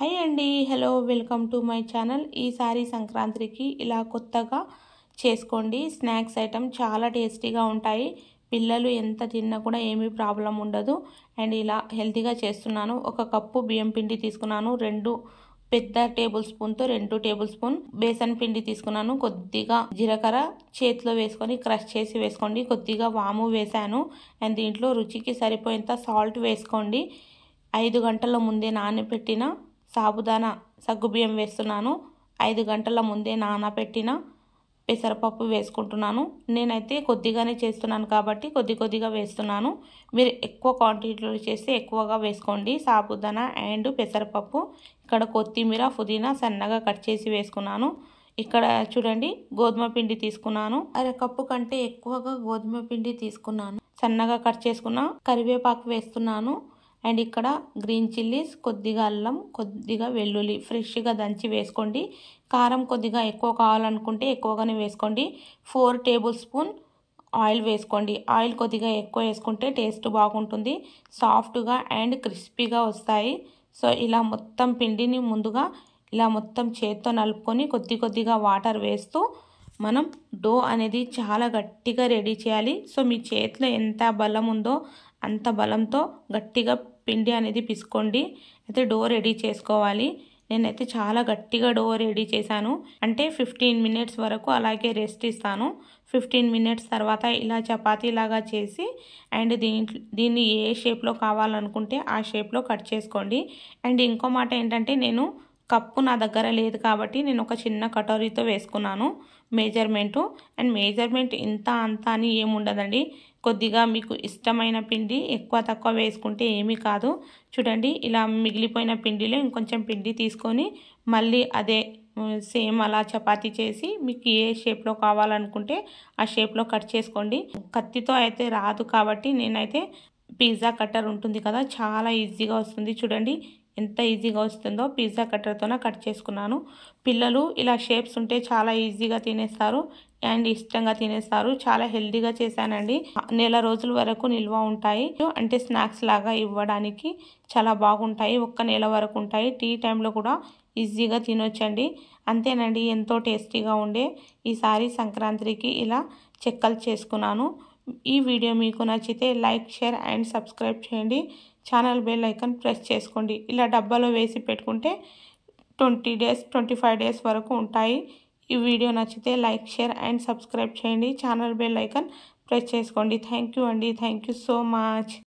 hi అండి hello welcome to my channel ఈసారి సంక్రాంతికి ఇలా కొత్తగా చేసుకోండి స్నాక్స్ ఐటమ్ చాలా టేస్టీగా ఉంటాయి పిల్లలు ఎంత తిన్నా కూడా ఏమీ ప్రాబ్లం ఉండదు అండ్ ఇలా హెల్తీగా చేస్తున్నాను ఒక కప్పు బియ్యం పిండి తీసుకున్నాను రెండు పెద్ద టేబుల్ స్పూన్తో రెండు టేబుల్ స్పూన్ బేసన్ పిండి తీసుకున్నాను కొద్దిగా జీలకర్ర చేతిలో వేసుకొని క్రష్ చేసి వేసుకోండి కొద్దిగా వాము వేశాను అండ్ దీంట్లో రుచికి సరిపోయేంత సాల్ట్ వేసుకోండి ఐదు గంటల ముందే నానబెట్టిన సాబుదానా సగ్గుబియ్యం వేస్తున్నాను ఐదు గంటల ముందే నానబెట్టిన పెసరపప్పు వేసుకుంటున్నాను నేనైతే కొద్దిగానే చేస్తున్నాను కాబట్టి కొద్ది కొద్దిగా వేస్తున్నాను మీరు ఎక్కువ క్వాంటిటీలో చేస్తే ఎక్కువగా వేసుకోండి సాబుదానా అండ్ పెసరపప్పు ఇక్కడ కొత్తిమీర పుదీనా సన్నగా కట్ చేసి వేసుకున్నాను ఇక్కడ చూడండి గోధుమ పిండి తీసుకున్నాను అరకప్పు కంటే ఎక్కువగా గోధుమ పిండి తీసుకున్నాను సన్నగా కట్ చేసుకున్న కరివేపాకు వేస్తున్నాను అండ్ ఇక్కడ గ్రీన్ చిల్లీస్ కొద్దిగా అల్లం కొద్దిగా వెల్లుల్లి ఫ్రెష్గా దంచి వేసుకోండి కారం కొద్దిగా ఎక్కువ కావాలనుకుంటే ఎక్కువగానే వేసుకోండి ఫోర్ టేబుల్ స్పూన్ ఆయిల్ వేసుకోండి ఆయిల్ కొద్దిగా ఎక్కువ వేసుకుంటే టేస్ట్ బాగుంటుంది సాఫ్ట్గా అండ్ క్రిస్పీగా వస్తాయి సో ఇలా మొత్తం పిండిని ముందుగా ఇలా మొత్తం చేత్తో నలుపుకొని కొద్ది కొద్దిగా వాటర్ వేస్తూ మనం డో అనేది చాలా గట్టిగా రెడీ చేయాలి సో మీ చేతిలో ఎంత బలం ఉందో అంత బలంతో గట్టిగా పిండి అనేది పిసుకోండి అయితే డో రెడీ చేసుకోవాలి నేనైతే చాలా గట్టిగా డో రెడీ చేశాను అంటే ఫిఫ్టీన్ మినిట్స్ వరకు అలాగే రెస్ట్ ఇస్తాను ఫిఫ్టీన్ మినిట్స్ తర్వాత ఇలా చపాతీలాగా చేసి అండ్ దీంట్లో దీన్ని ఏ షేప్లో కావాలనుకుంటే ఆ షేప్లో కట్ చేసుకోండి అండ్ ఇంకో మాట ఏంటంటే నేను కప్పు నా దగ్గర లేదు కాబట్టి నేను ఒక చిన్న కటోరీతో వేసుకున్నాను మేజర్మెంటు అండ్ మేజర్మెంట్ ఇంత అంత అని ఏముండదండి కొద్దిగా మీకు ఇష్టమైన పిండి ఎక్కువ తక్కువ వేసుకుంటే ఏమీ కాదు చూడండి ఇలా మిగిలిపోయిన పిండిలో ఇంకొంచెం పిండి తీసుకొని మళ్ళీ అదే సేమ్ అలా చపాతీ చేసి మీకు ఏ షేప్లో కావాలనుకుంటే ఆ షేప్లో కట్ చేసుకోండి కత్తితో అయితే రాదు కాబట్టి నేనైతే పిజ్జా కట్టర్ ఉంటుంది కదా చాలా ఈజీగా వస్తుంది చూడండి ఎంత ఈజీగా వస్తుందో పిజ్జా కట్టర్తోనే కట్ చేసుకున్నాను పిల్లలు ఇలా షేప్స్ ఉంటే చాలా ఈజీగా తినేస్తారు అండ్ ఇష్టంగా తినేస్తారు చాలా హెల్దీగా చేశానండి నెల రోజుల వరకు నిల్వ ఉంటాయి అంటే స్నాక్స్ లాగా ఇవ్వడానికి చాలా బాగుంటాయి ఒక్క నెల వరకు ఉంటాయి టీ టైంలో కూడా ఈజీగా తినొచ్చండి అంతేనండి ఎంతో టేస్టీగా ఉండే ఈసారి సంక్రాంతికి ఇలా చెక్కలు చేసుకున్నాను ఈ వీడియో మీకు నచ్చితే లైక్ షేర్ అండ్ సబ్స్క్రైబ్ చేయండి ఛానల్ బెల్ ఐకన్ ప్రెస్ చేసుకోండి ఇలా డబ్బాలో వేసి పెట్టుకుంటే twenty days twenty five days వరకు ఉంటాయి ఈ వీడియో నచ్చితే లైక్ షేర్ అండ్ సబ్స్క్రైబ్ చేయండి ఛానల్ బెల్ ఐకన్ ప్రెస్ చేసుకోండి థ్యాంక్ అండి థ్యాంక్ సో మచ్